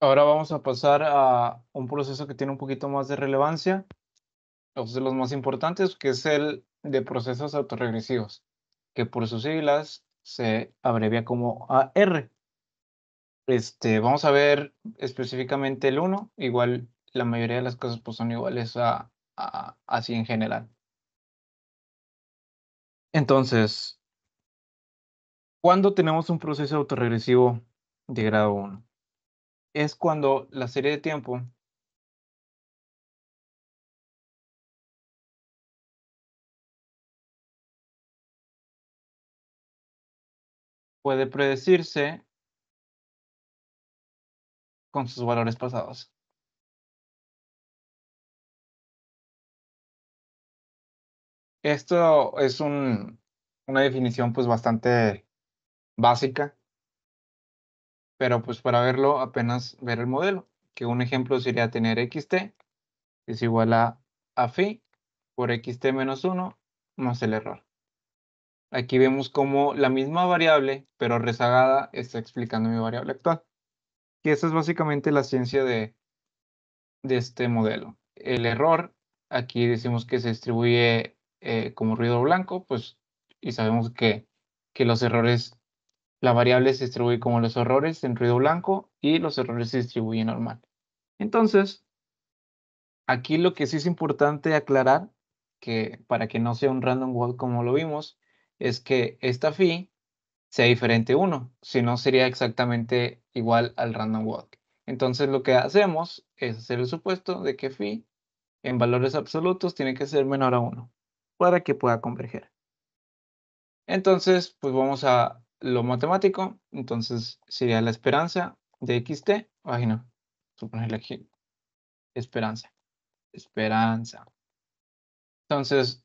Ahora vamos a pasar a un proceso que tiene un poquito más de relevancia, los de los más importantes, que es el de procesos autorregresivos, que por sus siglas se abrevia como AR. Este, vamos a ver específicamente el 1, igual la mayoría de las cosas pues, son iguales a, a, así en general. Entonces, ¿cuándo tenemos un proceso autorregresivo de grado 1? es cuando la serie de tiempo puede predecirse con sus valores pasados. Esto es un, una definición pues bastante básica pero pues para verlo apenas ver el modelo, que un ejemplo sería tener xt es igual a, a phi por xt menos 1 más el error. Aquí vemos cómo la misma variable, pero rezagada, está explicando mi variable actual. Y esa es básicamente la ciencia de, este modelo. El error, aquí decimos que se distribuye eh, como ruido blanco, pues, y sabemos que, que los errores la variable se distribuye como los errores en ruido blanco y los errores se distribuyen normal. Entonces, aquí lo que sí es importante aclarar, que para que no sea un random walk como lo vimos, es que esta phi sea diferente a 1, si no sería exactamente igual al random walk. Entonces lo que hacemos es hacer el supuesto de que phi en valores absolutos tiene que ser menor a 1 para que pueda converger. Entonces, pues vamos a lo matemático, entonces sería la esperanza de xt, ay no, suponerle aquí, esperanza, esperanza. Entonces,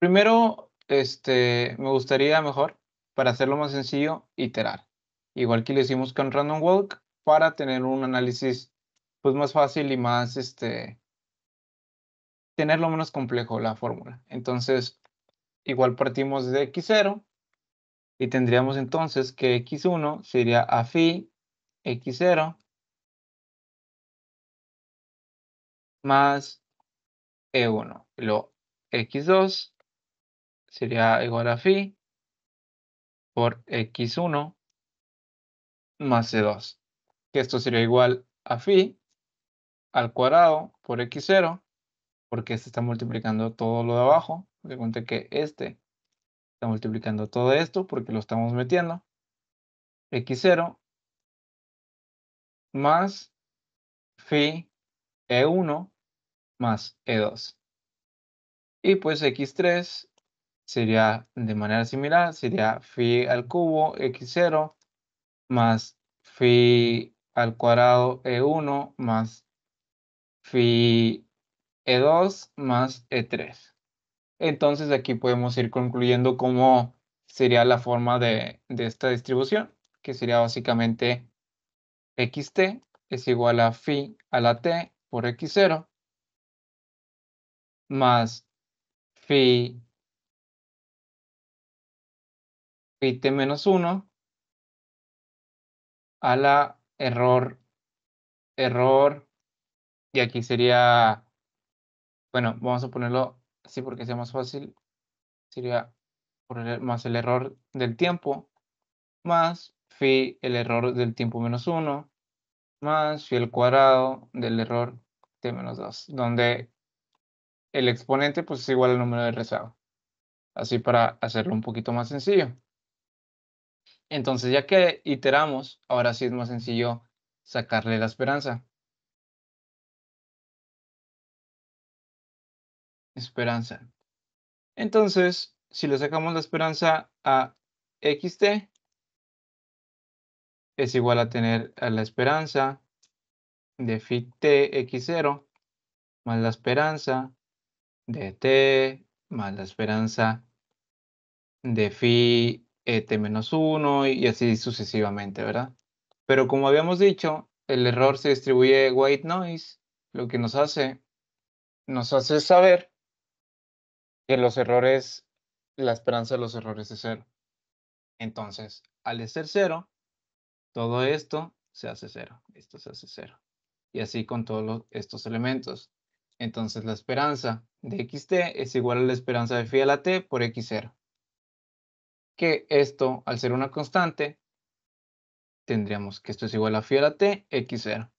primero, este, me gustaría mejor, para hacerlo más sencillo, iterar. Igual que lo hicimos con Random Walk, para tener un análisis pues más fácil y más, este, tenerlo menos complejo la fórmula. Entonces, igual partimos de x0, y tendríamos entonces que x1 sería a fi x0 más e1. Y luego x2 sería igual a phi por x1 más e 2 Que esto sería igual a phi al cuadrado por x0, porque se está multiplicando todo lo de abajo. De cuenta que este está multiplicando todo esto porque lo estamos metiendo. X0 más phi E1 más E2. Y pues X3 sería de manera similar, sería phi al cubo X0 más phi al cuadrado E1 más phi E2 más E3. Entonces aquí podemos ir concluyendo cómo sería la forma de, esta distribución, que sería básicamente xt es igual a phi a la t por x0 más phi, phi t menos 1 a la error, error, y aquí sería, bueno, vamos a ponerlo así porque sea más fácil, sería por el, más el error del tiempo, más phi el error del tiempo menos 1, más phi el cuadrado del error t menos 2, donde el exponente pues, es igual al número de rezago. Así para hacerlo un poquito más sencillo. Entonces, ya que iteramos, ahora sí es más sencillo sacarle la esperanza. esperanza. Entonces, si le sacamos la esperanza a xt, es igual a tener a la esperanza de phi t x0 más la esperanza de t más la esperanza de phi e t menos 1 y así sucesivamente, ¿verdad? Pero como habíamos dicho, el error se distribuye white noise, lo que nos hace, nos hace saber que los errores, la esperanza de los errores es cero. Entonces, al ser cero, todo esto se hace cero, esto se hace cero. Y así con todos estos elementos. Entonces, la esperanza de xt es igual a la esperanza de fiel a la t por x0. Que esto, al ser una constante, tendríamos que esto es igual a fiel a la t, x0.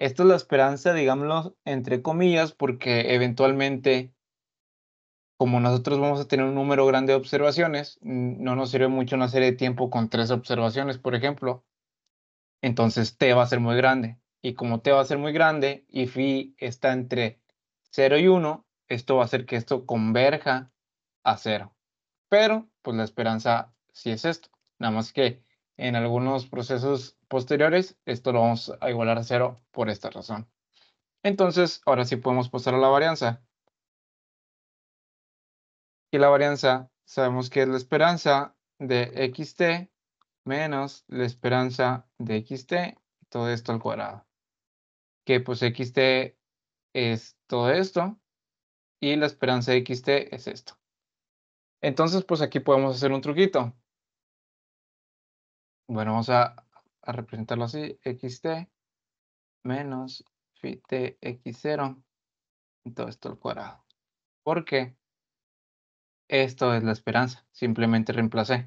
Esto es la esperanza, digámoslo, entre comillas, porque eventualmente como nosotros vamos a tener un número grande de observaciones, no nos sirve mucho una serie de tiempo con tres observaciones, por ejemplo. Entonces T va a ser muy grande. Y como T va a ser muy grande y phi está entre 0 y 1, esto va a hacer que esto converja a 0. Pero, pues la esperanza sí es esto. Nada más que en algunos procesos posteriores, esto lo vamos a igualar a 0 por esta razón. Entonces, ahora sí podemos pasar a la varianza. Y la varianza sabemos que es la esperanza de xt menos la esperanza de xt, todo esto al cuadrado. Que pues xt es todo esto y la esperanza de xt es esto. Entonces pues aquí podemos hacer un truquito. Bueno, vamos a, representarlo así, xt menos fit x0, todo esto al cuadrado. ¿Por qué? Esto es la esperanza. Simplemente reemplacé.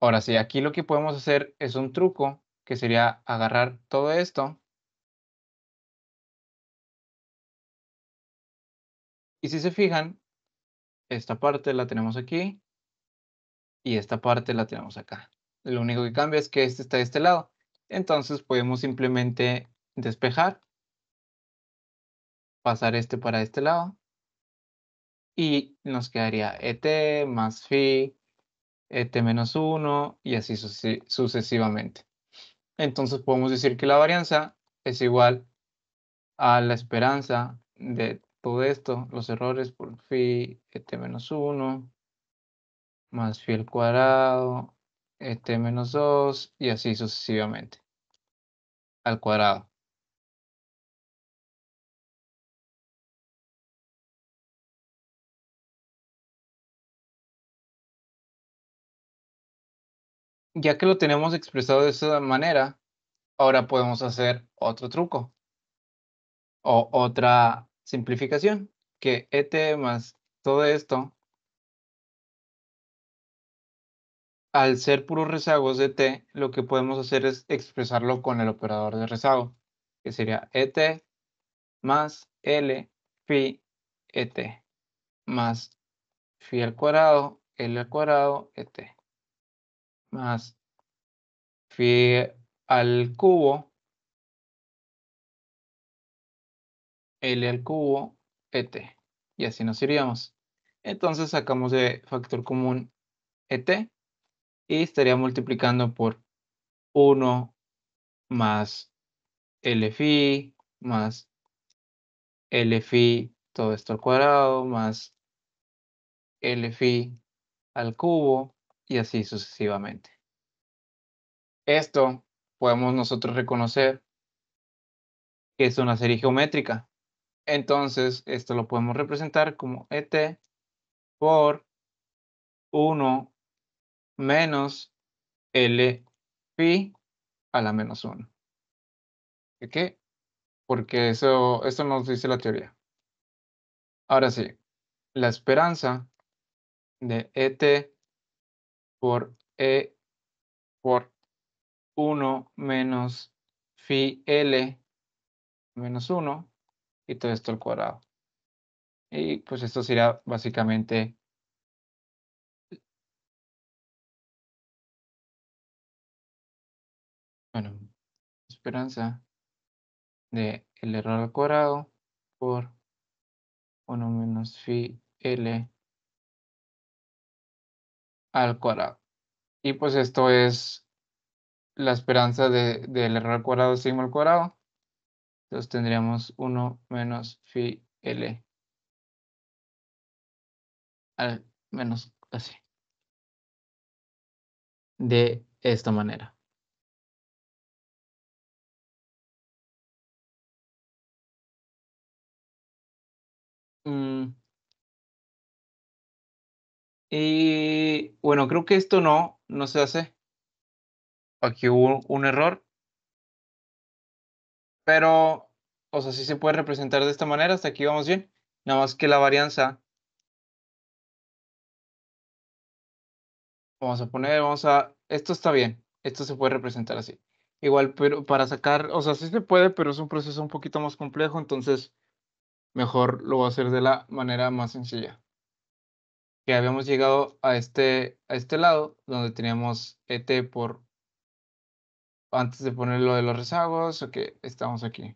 Ahora sí, aquí lo que podemos hacer es un truco que sería agarrar todo esto. Y si se fijan, esta parte la tenemos aquí y esta parte la tenemos acá. Lo único que cambia es que este está de este lado. Entonces podemos simplemente despejar, pasar este para este lado y nos quedaría et más phi, et menos 1 y así sucesivamente. Entonces podemos decir que la varianza es igual a la esperanza de todo esto, los errores por phi, et menos 1, más phi al cuadrado, et menos 2 y así sucesivamente al cuadrado. ya que lo tenemos expresado de esa manera, ahora podemos hacer otro truco o otra simplificación, que et e más todo esto, al ser puros rezagos de e t, e, lo que podemos hacer es expresarlo con el operador de rezago, que sería et más l phi et más phi al cuadrado, l al cuadrado, et más fi al cubo L al cubo ET. Y así nos iríamos. Entonces sacamos de factor común ET y estaría multiplicando por 1 más L LFI más L LFI todo esto al cuadrado más L LFI al cubo y así sucesivamente. Esto podemos nosotros reconocer que es una serie geométrica. Entonces, esto lo podemos representar como ET por 1 menos L pi a la menos 1. ¿De qué? Porque eso, eso nos dice la teoría. Ahora sí, la esperanza de ET por E por 1 menos phi L menos 1 y todo esto al cuadrado. Y pues esto sería básicamente bueno, esperanza de el error al cuadrado por 1 menos phi L al cuadrado. Y pues esto es la esperanza de, del error al cuadrado sigma al cuadrado. Entonces tendríamos 1 menos phi L al menos así. De esta manera. Mm. Y bueno, creo que esto no, no se hace. Aquí hubo un error. Pero, o sea, sí se puede representar de esta manera. Hasta aquí vamos bien. Nada más que la varianza. Vamos a poner, vamos a... Esto está bien. Esto se puede representar así. Igual, pero para sacar, o sea, sí se puede, pero es un proceso un poquito más complejo. Entonces, mejor lo voy a hacer de la manera más sencilla que habíamos llegado a este, a este lado, donde teníamos ET por antes de poner lo de los rezagos, o que estamos aquí.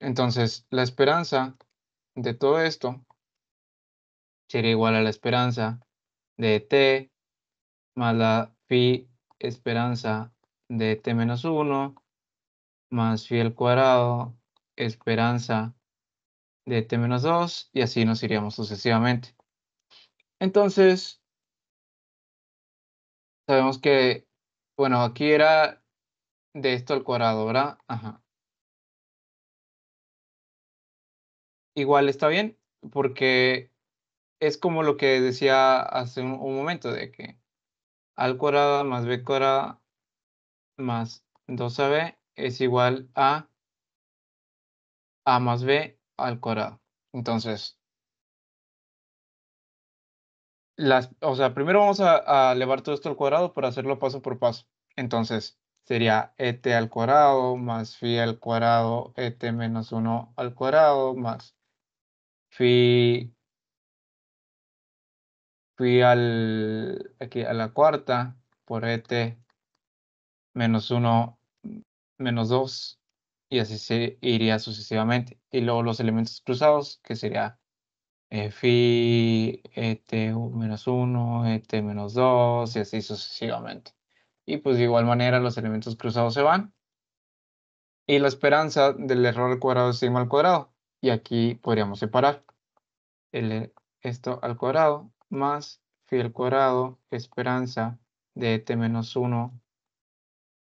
Entonces, la esperanza de todo esto sería igual a la esperanza de ET más la phi esperanza de e t menos 1 más phi al cuadrado esperanza de t-2 y así nos iríamos sucesivamente. Entonces, sabemos que, bueno, aquí era de esto al cuadrado, ¿verdad? Ajá. Igual está bien, porque es como lo que decía hace un, momento, de que al cuadrado más b cuadrado. más 2ab es igual a a más b al cuadrado, Entonces, las, o sea, primero vamos a, a, elevar todo esto al cuadrado para hacerlo paso por paso. Entonces, sería et al cuadrado más phi al cuadrado, et menos 1 al cuadrado más phi, phi al, aquí a la cuarta por et menos 1 menos 2 y así se iría sucesivamente. Y luego los elementos cruzados, que sería Fi. Eh, e, t menos 1, este menos 2, y así sucesivamente. Y pues de igual manera los elementos cruzados se van. Y la esperanza del error al cuadrado es sigma al cuadrado. Y aquí podríamos separar el, esto al cuadrado más Fi al cuadrado, esperanza de e, t menos 1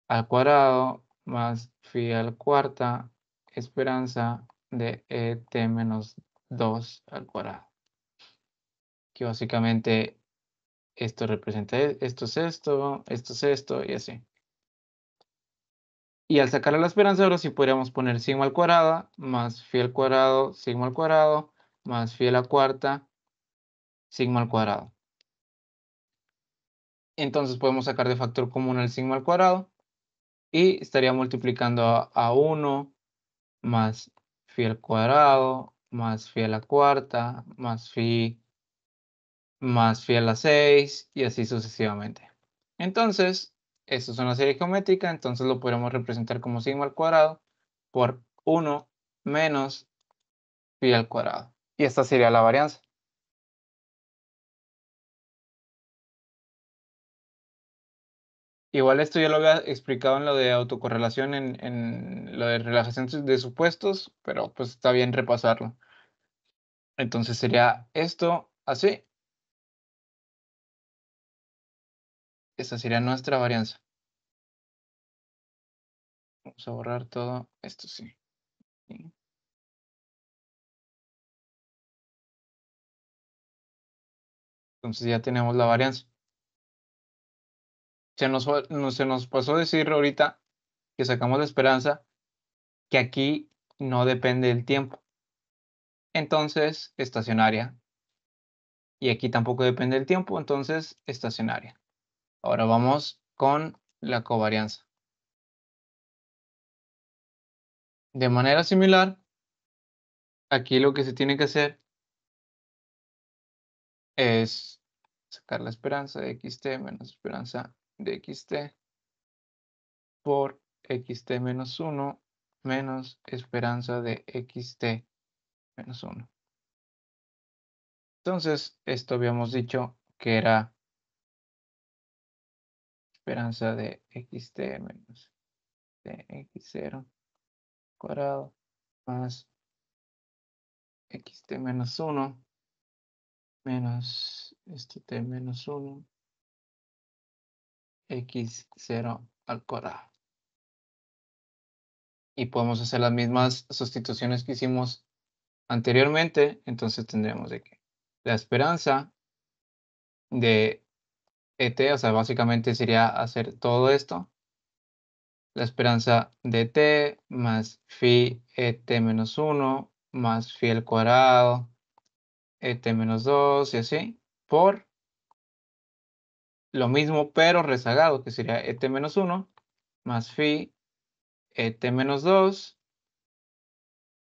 al cuadrado más phi al cuarta esperanza de et menos 2 al cuadrado. Que básicamente esto representa e, esto es esto, esto es esto y así. Y al sacar la esperanza ahora sí podríamos poner sigma al cuadrado más phi al cuadrado, sigma al cuadrado, más phi a la cuarta, sigma al cuadrado. Entonces podemos sacar de factor común el sigma al cuadrado y estaría multiplicando a, 1 más phi al cuadrado más phi a la cuarta más fi más phi a la 6 y así sucesivamente. Entonces, esto es una serie geométrica, entonces lo podríamos representar como sigma al cuadrado por 1 menos fi al cuadrado. Y esta sería la varianza. Igual esto ya lo había explicado en lo de autocorrelación, en, lo de relajación de supuestos, pero pues está bien repasarlo. Entonces sería esto así. Esa sería nuestra varianza. Vamos a borrar todo. Esto sí. Entonces ya tenemos la varianza se nos, se nos pasó decir ahorita que sacamos la esperanza que aquí no depende del tiempo. Entonces, estacionaria. Y aquí tampoco depende el tiempo, entonces estacionaria. Ahora vamos con la covarianza. De manera similar, aquí lo que se tiene que hacer es sacar la esperanza de xt menos esperanza de xt por xt menos 1 menos esperanza de xt menos 1. Entonces, esto habíamos dicho que era esperanza de xt menos de x0 cuadrado más xt menos 1 menos este t menos 1 x0 al cuadrado. Y podemos hacer las mismas sustituciones que hicimos anteriormente, entonces tendremos de que la esperanza de ET, o sea, básicamente sería hacer todo esto. La esperanza de t. más fi ET menos 1 más fi al cuadrado, ET menos 2 y así, por lo mismo pero rezagado, que sería et menos 1 más phi et menos 2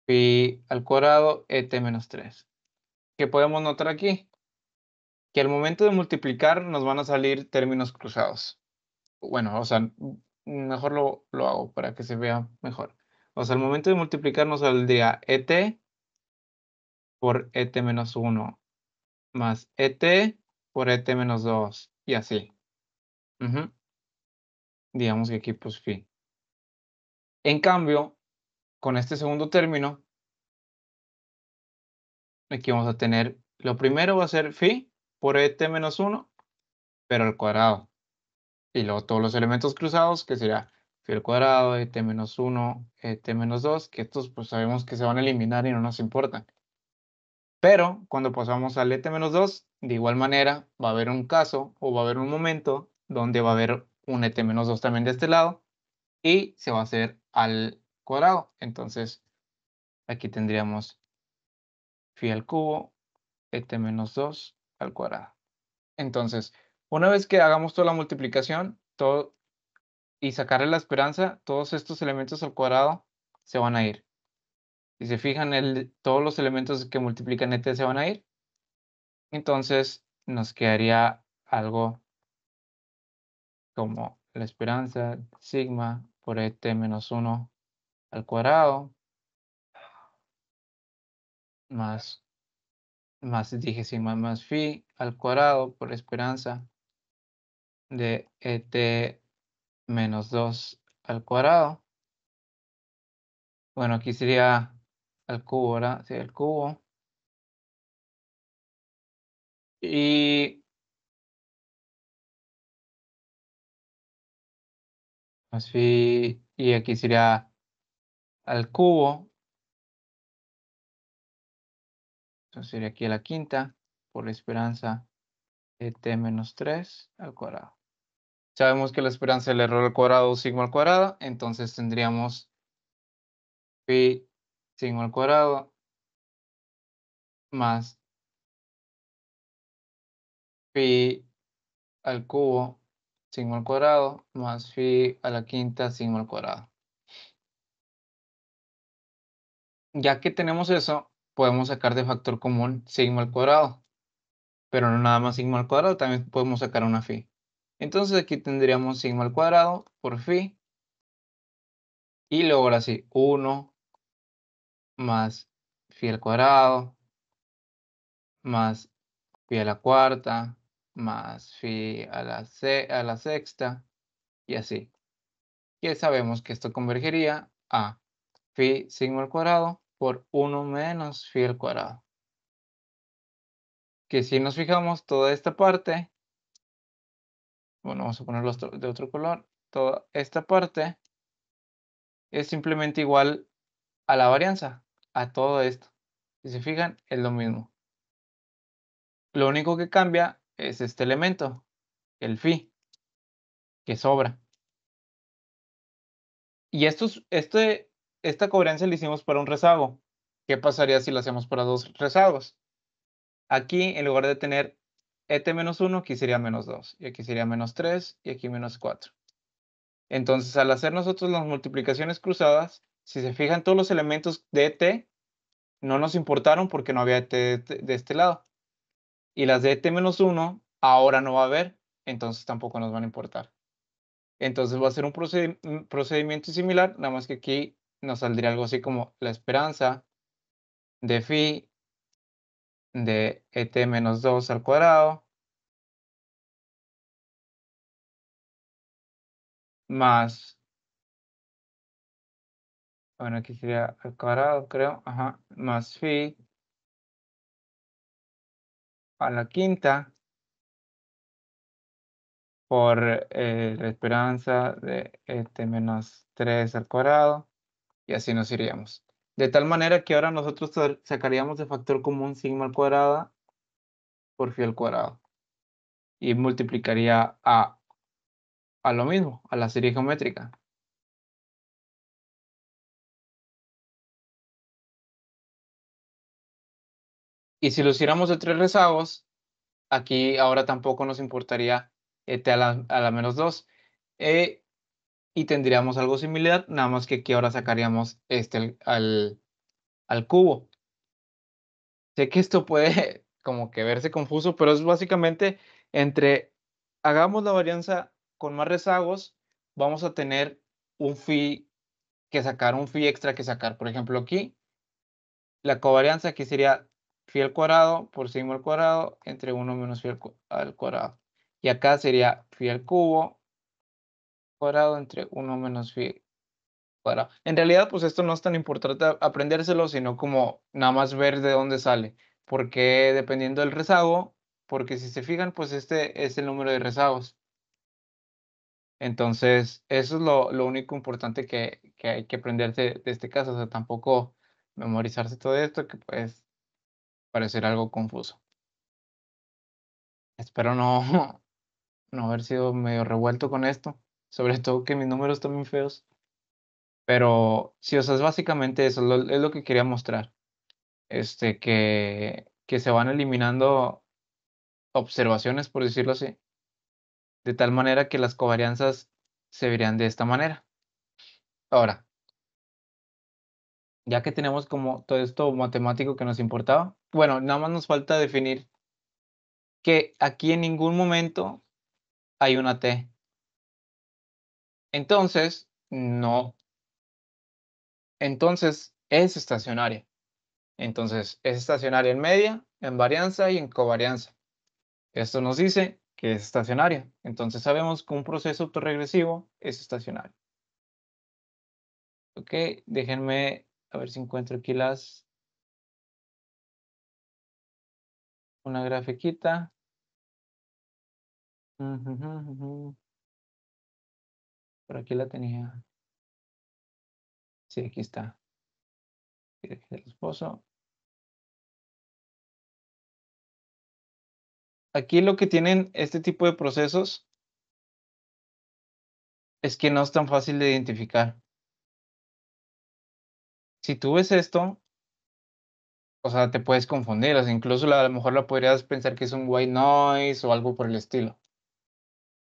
phi al cuadrado et menos 3. ¿Qué podemos notar aquí? Que al momento de multiplicar nos van a salir términos cruzados. Bueno, o sea, mejor lo, lo hago para que se vea mejor. O sea, al momento de multiplicar nos saldría et por et menos 1 más et por et menos 2 y así. Digamos que aquí pues fin. En cambio, con este segundo término, aquí vamos a tener, lo primero va a ser phi por et menos 1, pero al cuadrado. Y luego todos los elementos cruzados, que será phi al cuadrado, et menos 1, et menos 2, que estos pues sabemos que se van a eliminar y no nos importan. Pero cuando pasamos al ET-2, de igual manera va a haber un caso o va a haber un momento donde va a haber un ET-2 también de este lado y se va a hacer al cuadrado. Entonces aquí tendríamos phi al cubo, ET-2 al cuadrado. Entonces, una vez que hagamos toda la multiplicación todo, y sacarle la esperanza, todos estos elementos al cuadrado se van a ir. Si se fijan, todos los elementos que multiplican ET se van a ir. Entonces nos quedaría algo como la esperanza sigma por ET menos 1 al cuadrado más, más dije sigma más phi al cuadrado por esperanza de ET menos 2 al cuadrado. Bueno, aquí sería al cubo, ahora. Sí, al cubo. Y... Así, y aquí sería al cubo. Entonces sería aquí la quinta, por la esperanza de t menos 3 al cuadrado. Sabemos que la esperanza del error al cuadrado es sigma al cuadrado, entonces tendríamos pi sigma al cuadrado más phi al cubo sigma al cuadrado más phi a la quinta sigma al cuadrado. Ya que tenemos eso, podemos sacar de factor común sigma al cuadrado. Pero no nada más sigma al cuadrado, también podemos sacar una phi. Entonces aquí tendríamos sigma al cuadrado por phi. Y luego ahora sí, 1 más phi al cuadrado más phi a la cuarta más phi a la, a la sexta y así. ya sabemos que esto convergería a phi sigma al cuadrado por 1 menos phi al cuadrado. Que si nos fijamos toda esta parte, bueno, vamos a ponerlo de otro color, toda esta parte es simplemente igual a la varianza, a todo esto. Si se fijan, es lo mismo. Lo único que cambia es este elemento, el phi, que sobra. Y esto este, esta coherencia la hicimos para un rezago. ¿Qué pasaría si lo hacemos para dos rezagos? Aquí, en lugar de tener et menos 1, aquí sería menos 2, y aquí sería menos 3, y aquí menos 4. Entonces, al hacer nosotros las multiplicaciones cruzadas, si se fijan, todos los elementos de e t no nos importaron porque no había ET este, de este lado. Y las de ET-1 ahora no va a haber, entonces tampoco nos van a importar. Entonces va a ser un, procedimiento similar, nada más que aquí nos saldría algo así como la esperanza de phi de et menos 2 al cuadrado más bueno, aquí sería al cuadrado, creo. Ajá. Más phi. A la quinta. Por eh, la esperanza de este menos 3 al cuadrado. Y así nos iríamos. De tal manera que ahora nosotros sacaríamos de factor común sigma al cuadrado por phi al cuadrado. Y multiplicaría a, a lo mismo, a la serie geométrica. Y si lo hiciéramos de tres rezagos, aquí ahora tampoco nos importaría este a la, menos dos. Eh, y tendríamos algo similar, nada más que aquí ahora sacaríamos este al, al cubo. Sé que esto puede como que verse confuso, pero es básicamente entre hagamos la varianza con más rezagos, vamos a tener un phi que sacar, un phi extra que sacar. Por ejemplo, aquí la covarianza aquí sería phi al cuadrado por sigma al cuadrado entre 1 menos phi al cuadrado. Y acá sería phi al cubo cuadrado entre 1 menos phi cuadrado. En realidad, pues esto no es tan importante aprendérselo, sino como nada más ver de dónde sale. Porque dependiendo del rezago, porque si se fijan, pues este es el número de rezagos. Entonces, eso es lo, lo único importante que, que, hay que aprenderse de este caso. O sea, tampoco memorizarse todo esto, que pues parecer algo confuso. Espero no, no haber sido medio revuelto con esto, sobre todo que mis números están bien feos. Pero sí, o sea, es básicamente eso, es lo que quería mostrar. Este, que, que se van eliminando observaciones, por decirlo así, de tal manera que las covarianzas se verían de esta manera. Ahora, ya que tenemos como todo esto matemático que nos importaba, bueno, nada más nos falta definir que aquí en ningún momento hay una T. Entonces, no. Entonces, es estacionaria. Entonces, es estacionaria en media, en varianza y en covarianza. Esto nos dice que es estacionaria. Entonces, sabemos que un proceso autoregresivo es estacionario. Ok, déjenme a ver si encuentro aquí las... Una grafiquita. Por aquí la tenía. Sí, aquí está. El esposo. Aquí lo que tienen este tipo de procesos es que no es tan fácil de identificar si tú ves esto, o sea, te puedes confundir, incluso a lo mejor la podrías pensar que es un white noise o algo por el estilo.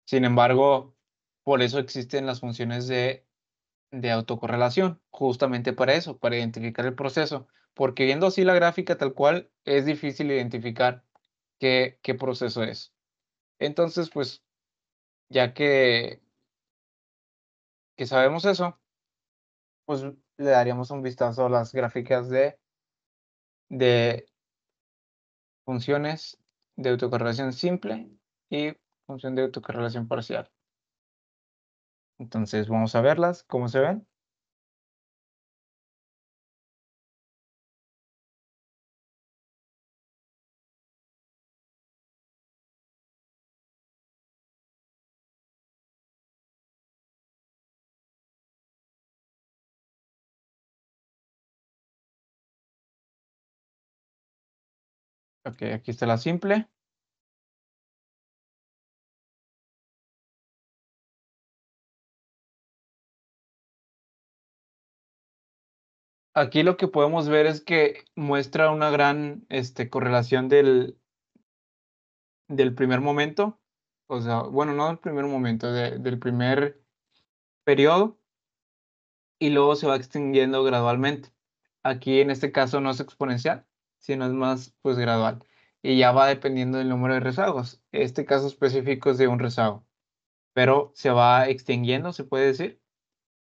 Sin embargo, por eso existen las funciones de, de autocorrelación, justamente para eso, para identificar el proceso, porque viendo así la gráfica tal cual, es difícil identificar qué, qué proceso es. Entonces, pues, ya que, que sabemos eso, pues le daríamos un vistazo a las gráficas de, de funciones de autocorrelación simple y función de autocorrelación parcial. Entonces vamos a verlas, cómo se ven. aquí está la simple. Aquí lo que podemos ver es que muestra una gran este, correlación del, primer momento, o sea, bueno, no del primer momento, del primer periodo, y luego se va extinguiendo gradualmente. Aquí en este caso no es exponencial, no es más pues gradual. Y ya va dependiendo del número de rezagos. Este caso específico es de un rezago, pero se va extinguiendo, se puede decir,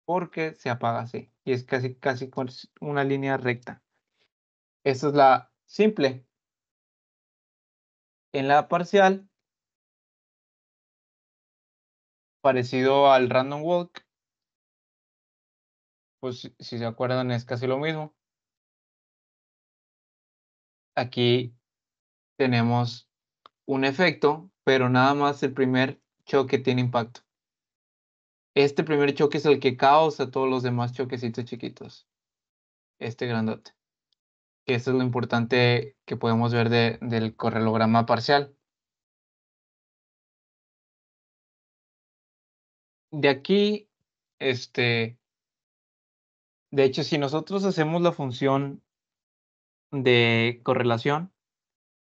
porque se apaga así. Y es casi, casi con una línea recta. Esta es la simple. En la parcial, parecido al random walk, pues si se acuerdan es casi lo mismo aquí tenemos un efecto, pero nada más el primer choque tiene impacto. Este primer choque es el que causa todos los demás choquecitos chiquitos. Este grandote. Que eso es lo importante que podemos ver del correlograma parcial. De aquí, este, de hecho, si nosotros hacemos la función de correlación,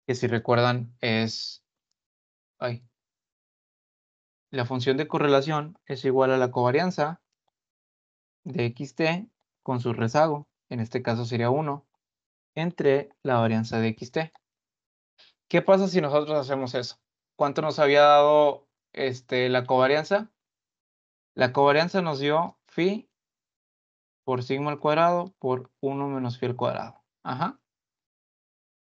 que si recuerdan es... la función de correlación es igual a la covarianza de xt con su rezago, en este caso sería 1, entre la varianza de xt. ¿Qué pasa si nosotros hacemos eso? ¿Cuánto nos había dado este, la covarianza? La covarianza nos dio phi por sigma al cuadrado por 1 menos phi al cuadrado. Ajá.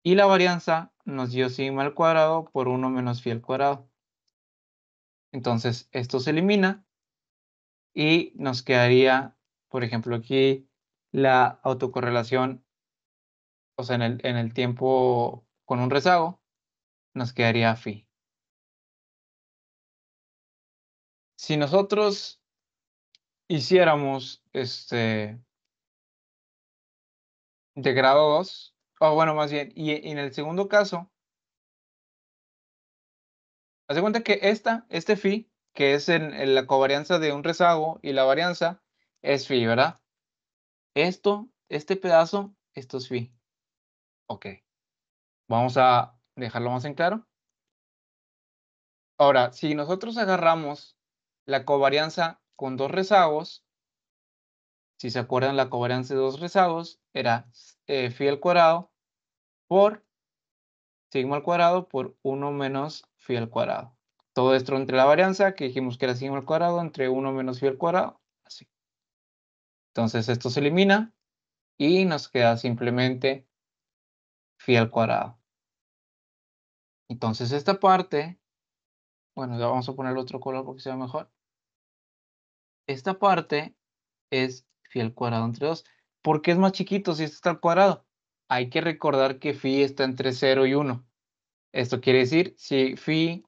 Y la varianza nos dio sigma al cuadrado por 1 menos phi al cuadrado. Entonces, esto se elimina y nos quedaría, por ejemplo, aquí la autocorrelación, o sea, en el, en el tiempo con un rezago, nos quedaría phi. Si nosotros hiciéramos este de grado 2, o bueno, más bien, y en el segundo caso, hace cuenta que esta, este phi, que es la covarianza de un rezago y la varianza, es phi, ¿verdad? Esto, este pedazo, esto es phi. Ok. Vamos a dejarlo más en claro. Ahora, si nosotros agarramos la covarianza con dos rezagos, si se acuerdan, la covarianza de dos rezagos era eh, fi al cuadrado por sigma al cuadrado por 1 menos fi al cuadrado. Todo esto entre la varianza que dijimos que era sigma al cuadrado entre 1 menos fi al cuadrado, así. Entonces esto se elimina y nos queda simplemente fi al cuadrado. Entonces esta parte, bueno, ya vamos a poner otro color porque se mejor. Esta parte es fi al cuadrado entre 2. ¿Por qué es más chiquito si esto está al cuadrado? Hay que recordar que phi está entre 0 y 1. Esto quiere decir, si phi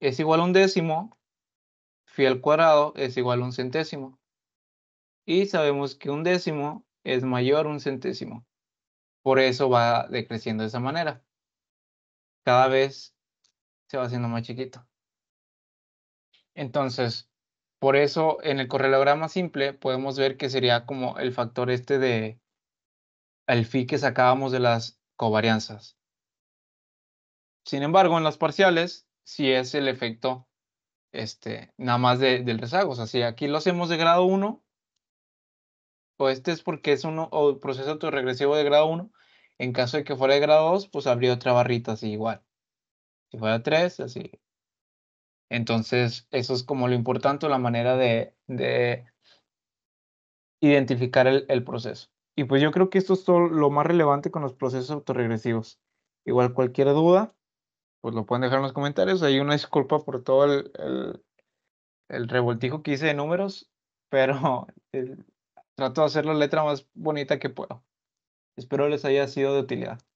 es igual a un décimo, phi al cuadrado es igual a un centésimo. Y sabemos que un décimo es mayor a un centésimo. Por eso va decreciendo de esa manera. Cada vez se va haciendo más chiquito. Entonces, por eso en el correlograma simple podemos ver que sería como el factor este de el phi que sacábamos de las covarianzas. Sin embargo, en las parciales sí es el efecto este, nada más del rezago. O sea, si aquí lo hacemos de grado 1, o este es porque es un o proceso autorregresivo de grado 1, en caso de que fuera de grado 2, pues habría otra barrita así igual. Si fuera 3, así. Entonces, eso es como lo importante, la manera de, identificar el, proceso. Y pues yo creo que esto es todo lo más relevante con los procesos autorregresivos. Igual cualquier duda, pues lo pueden dejar en los comentarios. Hay una disculpa por todo el, el revoltijo que hice de números, pero eh, trato de hacer la letra más bonita que puedo. Espero les haya sido de utilidad.